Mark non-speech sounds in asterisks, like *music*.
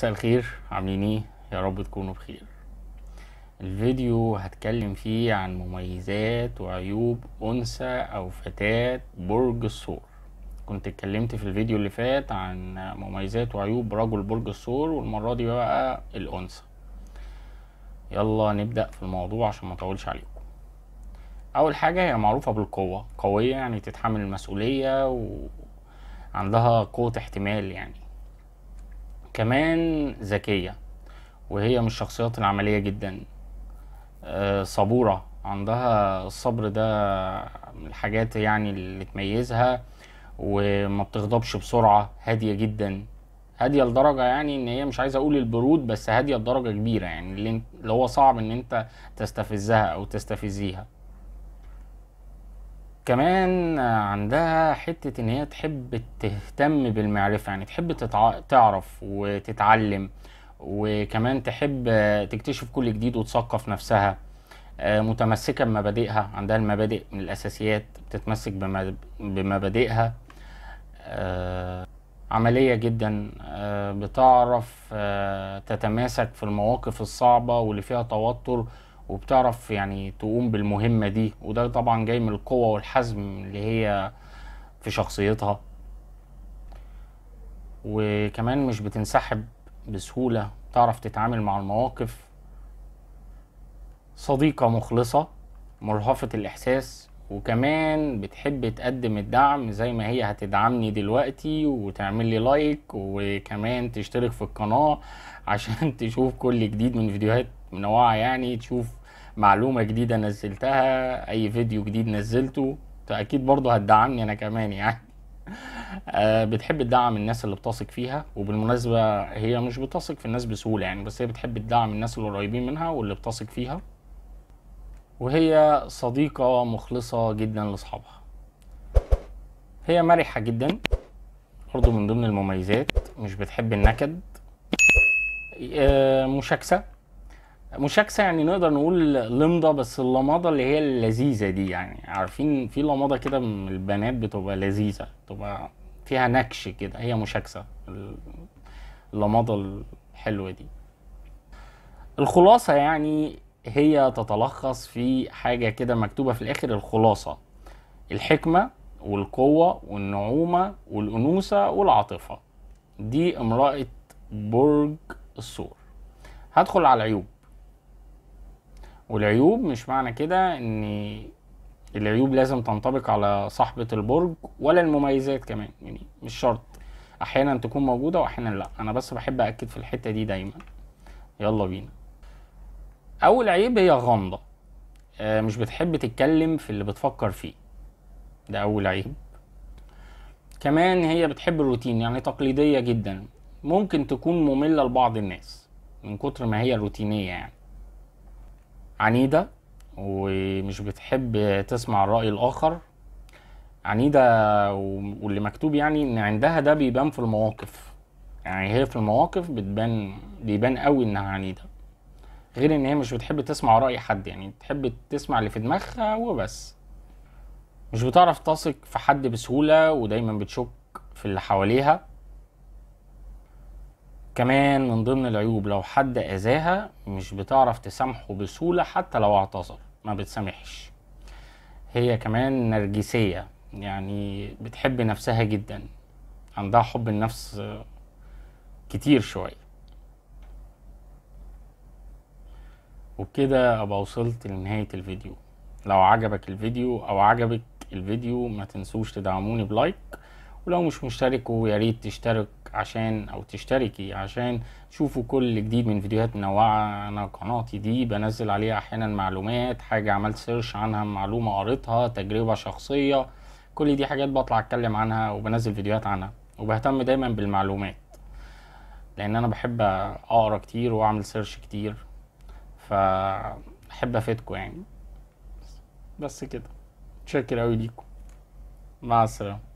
مساء الخير عاملين ايه يا رب تكونوا بخير الفيديو هتكلم فيه عن مميزات وعيوب انثى او فتاة برج الثور كنت اتكلمت في الفيديو اللي فات عن مميزات وعيوب رجل برج الثور والمرة دي بقى الانثى يلا نبدأ في الموضوع عشان ما اطولش عليكم اول حاجة هي معروفة بالقوة قوية يعني تتحمل المسؤولية وعندها قوة احتمال يعني كمان ذكية وهي من الشخصيات العملية جدا آه، صبورة عندها الصبر ده من الحاجات يعني اللي تميزها وما بتغضبش بسرعة هادية جدا هادية لدرجة يعني ان هي مش عايز اقول البرود بس هادية لدرجة كبيرة يعني اللي هو صعب ان انت تستفزها او تستفزيها كمان عندها حتة ان هي تحب تهتم بالمعرفة يعني تحب تتع... تعرف وتتعلم وكمان تحب تكتشف كل جديد وتثقف نفسها آه، متمسكة بمبادئها عندها المبادئ من الأساسيات بتتمسك بمبادئها آه، عملية جدا آه، بتعرف تتماسك في المواقف الصعبة واللي فيها توتر وبتعرف يعني تقوم بالمهمه دي وده طبعا جاي من القوه والحزم اللي هي في شخصيتها وكمان مش بتنسحب بسهوله تعرف تتعامل مع المواقف صديقه مخلصه مرهفه الاحساس وكمان بتحب تقدم الدعم زي ما هي هتدعمني دلوقتي وتعمل لي لايك وكمان تشترك في القناه عشان *laughs* تشوف كل جديد من فيديوهات منوعه يعني تشوف معلومة جديدة نزلتها أي فيديو جديد نزلته فأكيد برضه هتدعمني أنا كمان يعني *laughs* آه، بتحب تدعم الناس اللي بتثق فيها وبالمناسبة هي مش بتثق في الناس بسهولة يعني بس هي بتحب تدعم الناس اللي قريبين منها واللي بتثق فيها وهي صديقة مخلصة جدا لأصحابها هي مرحة جدا برضه من ضمن المميزات مش بتحب النكد آه، مشاكسة مشاكسه يعني نقدر نقول لمضه بس اللمضه اللي هي اللذيذه دي يعني عارفين في لمضه كده من البنات بتبقى لذيذه بتبقى فيها نكش كده هي مشاكسه اللمضه الحلوه دي الخلاصه يعني هي تتلخص في حاجه كده مكتوبه في الاخر الخلاصه الحكمه والقوه والنعومه والانوثه والعاطفه دي امراه برج السور هدخل على العيوب والعيوب مش معنى كده ان العيوب لازم تنطبق على صاحبة البرج ولا المميزات كمان يعني مش شرط احيانا تكون موجودة واحيانا لا انا بس بحب اكد في الحتة دي دايما يلا بينا اول عيب هي غامضة آه، مش بتحب تتكلم في اللي بتفكر فيه ده اول عيب كمان هي بتحب الروتين يعني تقليدية جدا ممكن تكون مملة لبعض الناس من كتر ما هي روتينية يعني عنيدة ومش بتحب تسمع الرأي الآخر عنيدة واللي مكتوب يعني إن عندها ده بيبان في المواقف يعني هي في المواقف بتبان بيبان قوي إنها عنيدة غير إن هي مش بتحب تسمع رأي حد يعني بتحب تسمع اللي في دماغها وبس مش بتعرف تثق في حد بسهولة ودايما بتشك في اللي حواليها كمان من ضمن العيوب لو حد اذاها مش بتعرف تسامحه بسهوله حتى لو اعتذر ما بتسامحش هي كمان نرجسيه يعني بتحب نفسها جدا عندها حب النفس كتير شويه وبكده ابقى وصلت لنهايه الفيديو لو عجبك الفيديو او عجبك الفيديو ما تنسوش تدعموني بلايك ولو مش مشترك ويا ريت تشترك عشان او تشتركي عشان تشوفوا كل جديد من فيديوهات منوعه انا قناتي دي بنزل عليها احيانا معلومات حاجه عملت سيرش عنها معلومه قريتها تجربه شخصيه كل دي حاجات بطلع اتكلم عنها وبنزل فيديوهات عنها وبهتم دايما بالمعلومات لان انا بحب اقرا كتير واعمل سيرش كتير فاحب افيدكم يعني بس كده شكرا اوي ليكم مع السلامه